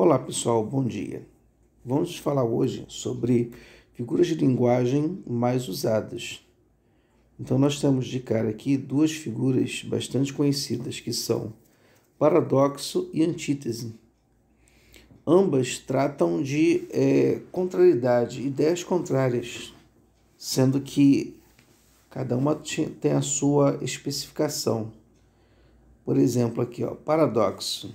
Olá pessoal, bom dia. Vamos falar hoje sobre figuras de linguagem mais usadas. Então nós temos de cara aqui duas figuras bastante conhecidas que são paradoxo e antítese. Ambas tratam de é, contrariedade, ideias contrárias, sendo que cada uma tem a sua especificação. Por exemplo, aqui, ó, paradoxo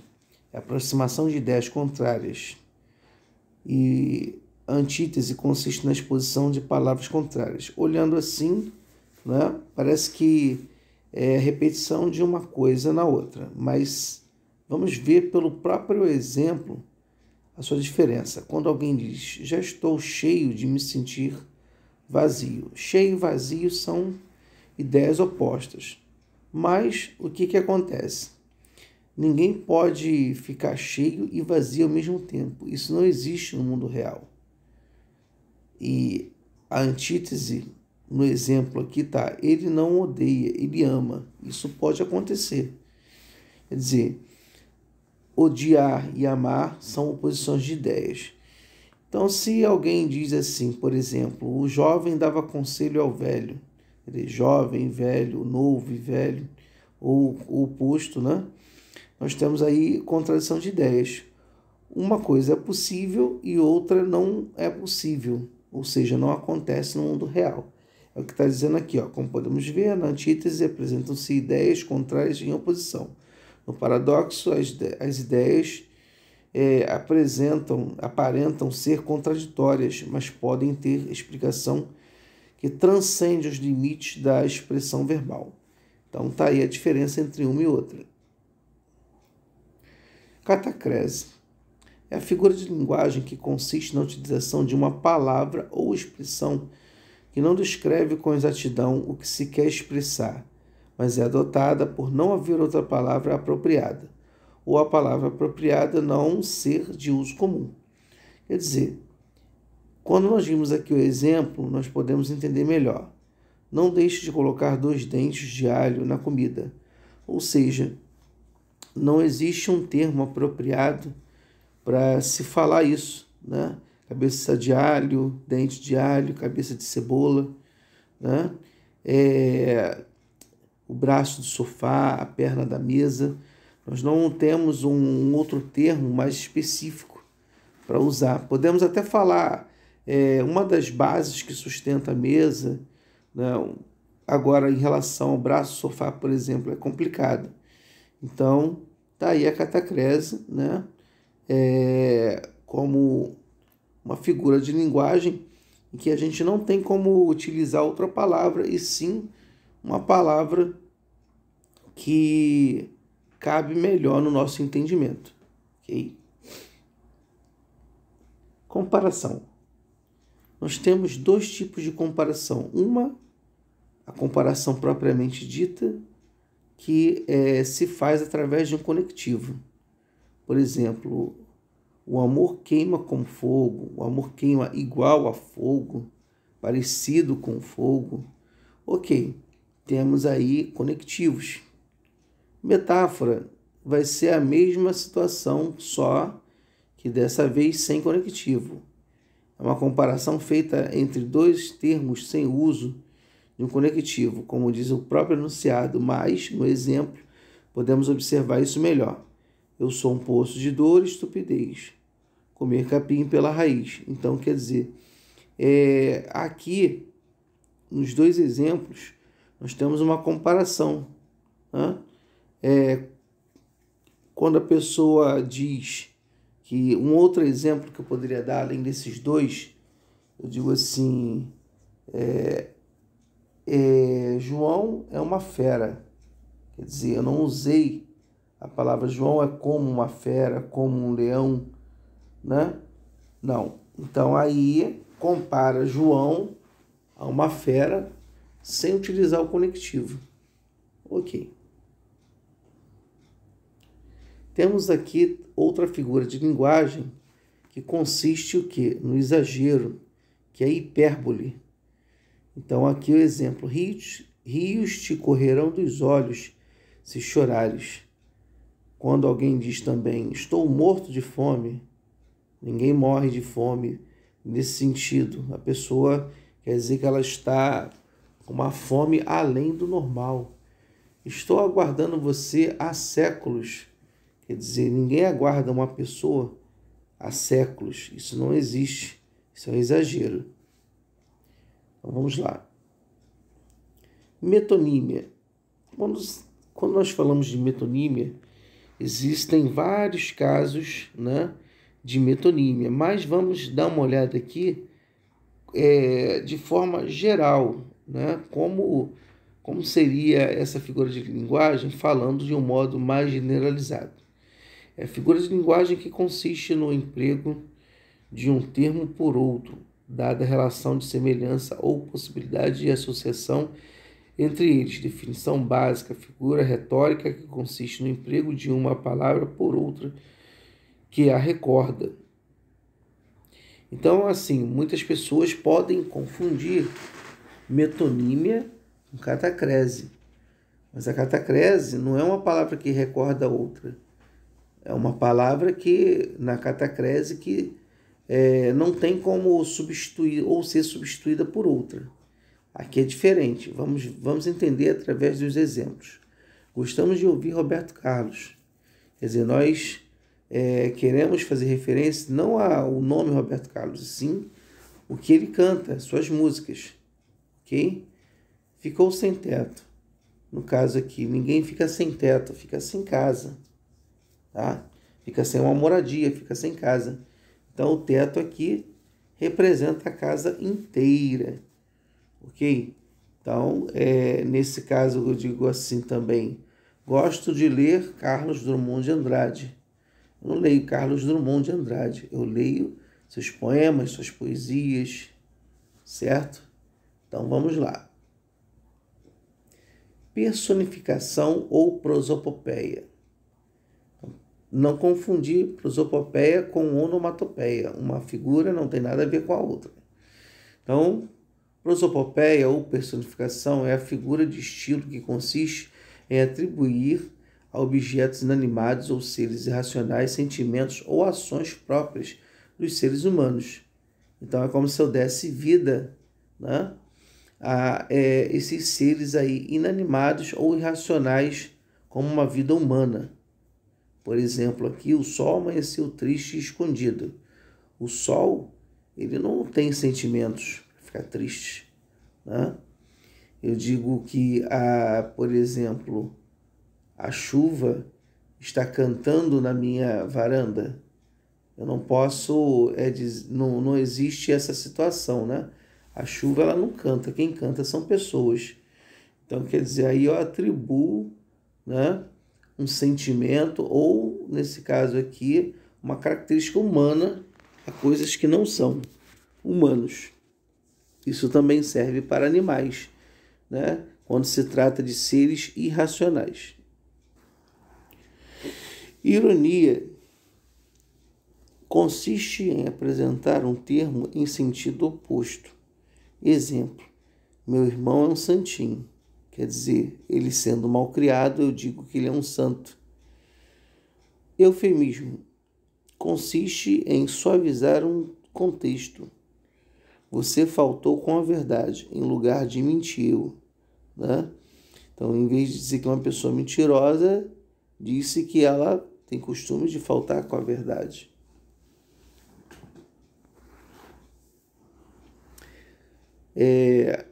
é aproximação de ideias contrárias. E antítese consiste na exposição de palavras contrárias. Olhando assim, né, parece que é repetição de uma coisa na outra, mas vamos ver pelo próprio exemplo a sua diferença. Quando alguém diz, já estou cheio de me sentir vazio. Cheio e vazio são ideias opostas. Mas o que, que acontece? Ninguém pode ficar cheio e vazio ao mesmo tempo. Isso não existe no mundo real. E a antítese no exemplo aqui tá, ele não odeia, ele ama. Isso pode acontecer. Quer dizer, odiar e amar são oposições de ideias. Então, se alguém diz assim, por exemplo, o jovem dava conselho ao velho, ele é jovem, velho, novo e velho, ou o oposto, né? Nós temos aí contradição de ideias. Uma coisa é possível e outra não é possível, ou seja, não acontece no mundo real. É o que está dizendo aqui, ó. como podemos ver, na antítese apresentam-se ideias contrárias em oposição. No paradoxo, as, as ideias é, apresentam, aparentam ser contraditórias, mas podem ter explicação que transcende os limites da expressão verbal. Então está aí a diferença entre uma e outra. Catacrese é a figura de linguagem que consiste na utilização de uma palavra ou expressão que não descreve com exatidão o que se quer expressar, mas é adotada por não haver outra palavra apropriada, ou a palavra apropriada não ser de uso comum. Quer dizer, quando nós vimos aqui o exemplo, nós podemos entender melhor. Não deixe de colocar dois dentes de alho na comida, ou seja, não existe um termo apropriado para se falar isso, né? Cabeça de alho, dente de alho, cabeça de cebola, né? É, o braço do sofá, a perna da mesa. Nós não temos um outro termo mais específico para usar. Podemos até falar é, uma das bases que sustenta a mesa. Né? Agora, em relação ao braço do sofá, por exemplo, é complicado. Então, tá aí a catacrese, né? É, como uma figura de linguagem em que a gente não tem como utilizar outra palavra, e sim uma palavra que cabe melhor no nosso entendimento. ok Comparação. Nós temos dois tipos de comparação. Uma, a comparação propriamente dita, que é, se faz através de um conectivo. Por exemplo, o amor queima como fogo, o amor queima igual a fogo, parecido com fogo. Ok, temos aí conectivos. Metáfora vai ser a mesma situação, só que dessa vez sem conectivo. É uma comparação feita entre dois termos sem uso e um conectivo, como diz o próprio enunciado, mas, no exemplo, podemos observar isso melhor. Eu sou um poço de dor e estupidez. Comer capim pela raiz. Então, quer dizer, é, aqui, nos dois exemplos, nós temos uma comparação. Né? É, quando a pessoa diz que um outro exemplo que eu poderia dar, além desses dois, eu digo assim: é, é, João é uma fera. Quer dizer, eu não usei a palavra João é como uma fera, como um leão, né? Não. Então aí compara João a uma fera sem utilizar o conectivo. Ok. Temos aqui outra figura de linguagem que consiste o quê? No exagero, que é hipérbole. Então, aqui o exemplo: rios, rios te correrão dos olhos se chorares. Quando alguém diz também, estou morto de fome, ninguém morre de fome nesse sentido. A pessoa quer dizer que ela está com uma fome além do normal. Estou aguardando você há séculos. Quer dizer, ninguém aguarda uma pessoa há séculos. Isso não existe. Isso é um exagero. Então, vamos lá. Metonímia. Quando, quando nós falamos de metonímia, existem vários casos né, de metonímia, mas vamos dar uma olhada aqui é, de forma geral, né, como, como seria essa figura de linguagem falando de um modo mais generalizado. É a figura de linguagem que consiste no emprego de um termo por outro, dada a relação de semelhança ou possibilidade de associação entre eles, definição básica, figura retórica que consiste no emprego de uma palavra por outra que a recorda. Então, assim, muitas pessoas podem confundir metonímia com catacrese. Mas a catacrese não é uma palavra que recorda a outra. É uma palavra que, na catacrese, que é, não tem como substituir ou ser substituída por outra. Aqui é diferente, vamos, vamos entender através dos exemplos. Gostamos de ouvir Roberto Carlos. Quer dizer, nós é, queremos fazer referência não ao nome Roberto Carlos, sim o que ele canta, suas músicas. Ok? Ficou sem teto. No caso aqui, ninguém fica sem teto, fica sem casa. Tá? Fica sem uma moradia, fica sem casa. Então, o teto aqui representa a casa inteira, ok? Então, é, nesse caso, eu digo assim também. Gosto de ler Carlos Drummond de Andrade. Eu não leio Carlos Drummond de Andrade, eu leio seus poemas, suas poesias, certo? Então vamos lá. Personificação ou prosopopeia não confundir prosopopeia com onomatopeia. Uma figura não tem nada a ver com a outra. Então, prosopopeia ou personificação é a figura de estilo que consiste em atribuir a objetos inanimados ou seres irracionais sentimentos ou ações próprias dos seres humanos. Então, é como se eu desse vida né, a é, esses seres aí inanimados ou irracionais como uma vida humana. Por exemplo, aqui o sol amanheceu triste e escondido. O sol, ele não tem sentimentos para ficar triste. Né? Eu digo que, a, por exemplo, a chuva está cantando na minha varanda. Eu não posso, é, não, não existe essa situação, né? A chuva ela não canta, quem canta são pessoas. Então, quer dizer, aí eu atribuo, né? um sentimento ou, nesse caso aqui, uma característica humana a coisas que não são humanos. Isso também serve para animais, né? quando se trata de seres irracionais. Ironia consiste em apresentar um termo em sentido oposto. Exemplo: meu irmão é um santinho. Quer dizer, ele sendo mal criado, eu digo que ele é um santo. Eufemismo consiste em suavizar um contexto. Você faltou com a verdade, em lugar de mentiu. Né? Então, em vez de dizer que é uma pessoa mentirosa, disse que ela tem costume de faltar com a verdade. É,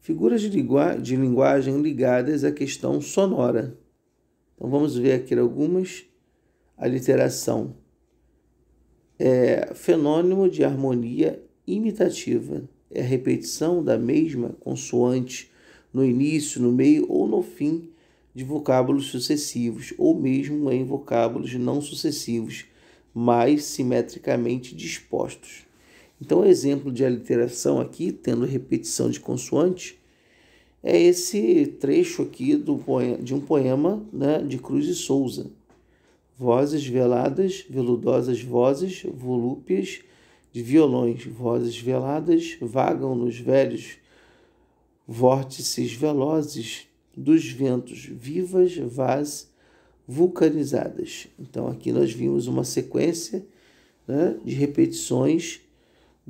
figuras de, de linguagem ligadas à questão sonora. Então vamos ver aqui algumas. Aliteração. É fenômeno de harmonia imitativa. É a repetição da mesma consoante no início, no meio ou no fim de vocábulos sucessivos, ou mesmo em vocábulos não sucessivos, mas simetricamente dispostos. Então, o exemplo de aliteração aqui, tendo repetição de consoante, é esse trecho aqui do poema, de um poema né, de Cruz e Souza. Vozes veladas, veludosas vozes, volúpias de violões, vozes veladas vagam nos velhos vórtices velozes dos ventos, vivas, vaz, vulcanizadas. Então, aqui nós vimos uma sequência né, de repetições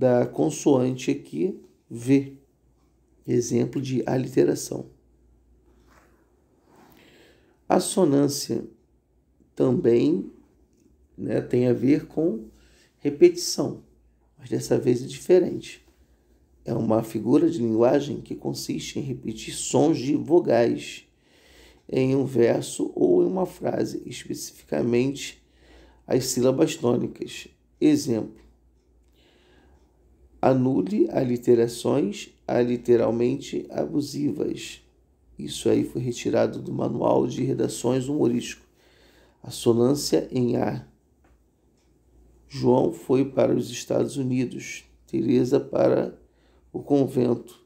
da consoante aqui, V, exemplo de aliteração. sonância também né, tem a ver com repetição, mas dessa vez é diferente. É uma figura de linguagem que consiste em repetir sons de vogais em um verso ou em uma frase, especificamente as sílabas tônicas. Exemplo: anule aliterações literalmente abusivas. Isso aí foi retirado do Manual de Redações Humorístico. A sonância em A. João foi para os Estados Unidos, Teresa para o convento.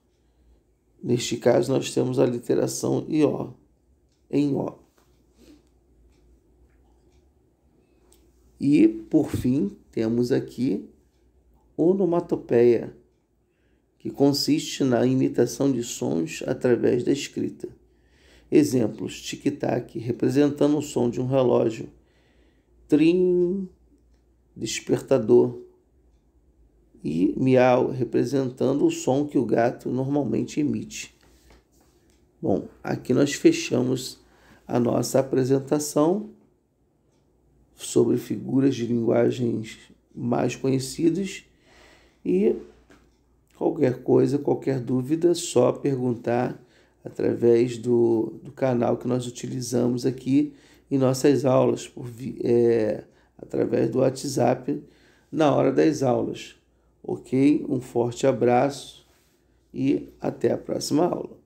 Neste caso, nós temos a literação IO, em O. E, por fim, temos aqui onomatopeia, que consiste na imitação de sons através da escrita. Exemplos: tic-tac, representando o som de um relógio, trim, despertador, e miau, representando o som que o gato normalmente emite. Bom, aqui nós fechamos a nossa apresentação sobre figuras de linguagens mais conhecidas e qualquer coisa, qualquer dúvida, só perguntar através do, do canal que nós utilizamos aqui em nossas aulas, por, é, através do WhatsApp, na hora das aulas. Ok? Um forte abraço e até a próxima aula.